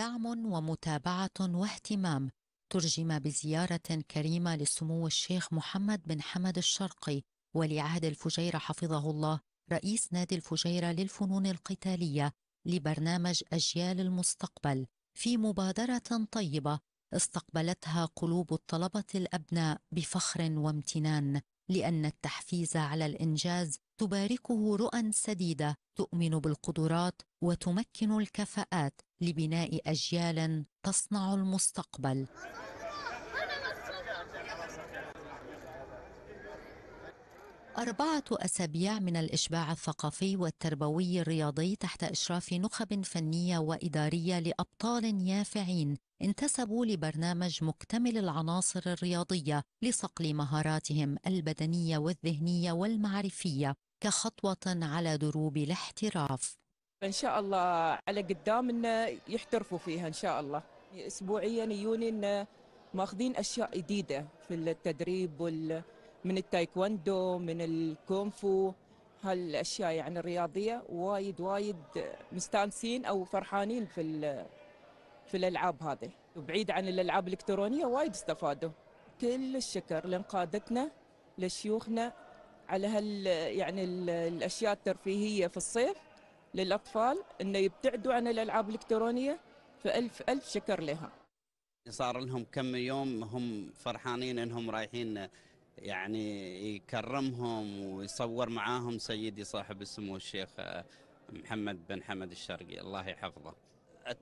دعم ومتابعة واهتمام ترجم بزيارة كريمة لسمو الشيخ محمد بن حمد الشرقي ولي عهد الفجيرة حفظه الله رئيس نادي الفجيرة للفنون القتالية لبرنامج أجيال المستقبل في مبادرة طيبة استقبلتها قلوب الطلبة الأبناء بفخر وامتنان لأن التحفيز على الإنجاز تباركه رؤى سديدة تؤمن بالقدرات وتمكن الكفاءات لبناء أجيال تصنع المستقبل أربعة أسابيع من الإشباع الثقافي والتربوي الرياضي تحت إشراف نخب فنية وإدارية لأبطال يافعين انتسبوا لبرنامج مكتمل العناصر الرياضية لصقل مهاراتهم البدنية والذهنية والمعرفية كخطوة على دروب الاحتراف إن شاء الله على قدام يحترفوا فيها إن شاء الله أسبوعيا يجوني ماخذين أشياء جديدة في التدريب وال... من التايكوندو من الكونفو هالاشياء يعني الرياضيه وايد وايد مستانسين او فرحانين في في الالعاب هذه وبعيد عن الالعاب الالكترونيه وايد استفادوا كل الشكر لانقادتنا لشيوخنا على هال يعني الاشياء الترفيهيه في الصيف للاطفال انه يبتعدوا عن الالعاب الالكترونيه فالف الف شكر لها. صار لهم كم يوم هم فرحانين انهم رايحين يعني يكرمهم ويصور معاهم سيدي صاحب السمو الشيخ محمد بن حمد الشرقي الله يحفظه.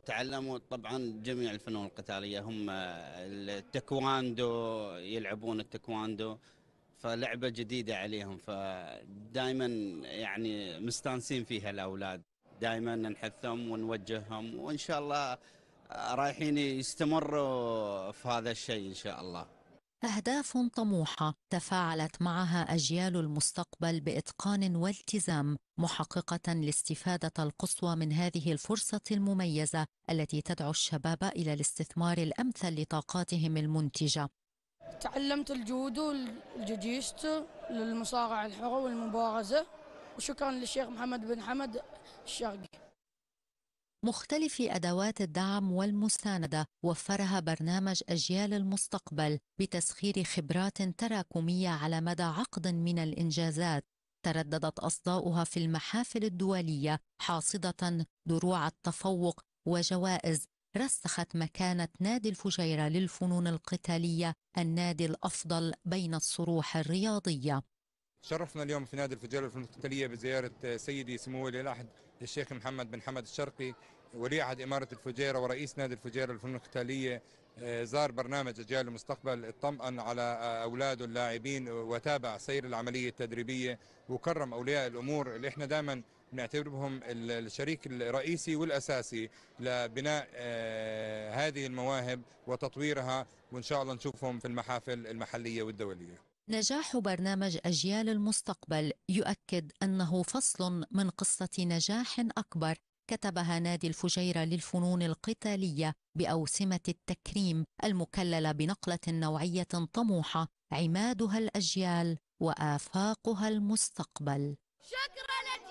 تعلموا طبعا جميع الفنون القتاليه هم التكواندو يلعبون التكواندو فلعبة جديدة عليهم فدائما يعني مستانسين فيها الأولاد دائما نحثهم ونوجههم وإن شاء الله رايحين يستمروا في هذا الشيء إن شاء الله أهداف طموحة تفاعلت معها أجيال المستقبل بإتقان والتزام محققة الاستفادة القصوى من هذه الفرصة المميزة التي تدعو الشباب إلى الاستثمار الأمثل لطاقاتهم المنتجة تعلمت الجودو والجوجيستو للمصارعة الحرة والمبارزة وشكرا للشيخ محمد بن حمد الشرقي مختلف أدوات الدعم والمساندة وفرها برنامج أجيال المستقبل بتسخير خبرات تراكمية على مدى عقد من الإنجازات ترددت أصداؤها في المحافل الدولية حاصدة دروع التفوق وجوائز رسخت مكانة نادي الفجيرة للفنون القتالية النادي الأفضل بين الصروح الرياضية شرفنا اليوم في نادي الفجيرة للفنون القتالية بزيارة سيدي سمو ولي العهد الشيخ محمد بن حمد الشرقي ولي عهد إمارة الفجيرة ورئيس نادي الفجيرة للفنون القتالية آه، زار برنامج أجيال المستقبل اطمأن على آه، أولاده اللاعبين وتابع سير العملية التدريبية وكرم أولياء الأمور اللي احنا دائما بنعتبرهم الشريك الرئيسي والاساسي لبناء آه، هذه المواهب وتطويرها وان شاء الله نشوفهم في المحافل المحليه والدوليه. نجاح برنامج اجيال المستقبل يؤكد انه فصل من قصه نجاح اكبر كتبها نادي الفجيرة للفنون القتالية بأوسمة التكريم المكللة بنقلة نوعية طموحة عمادها الأجيال وآفاقها المستقبل شكرا لك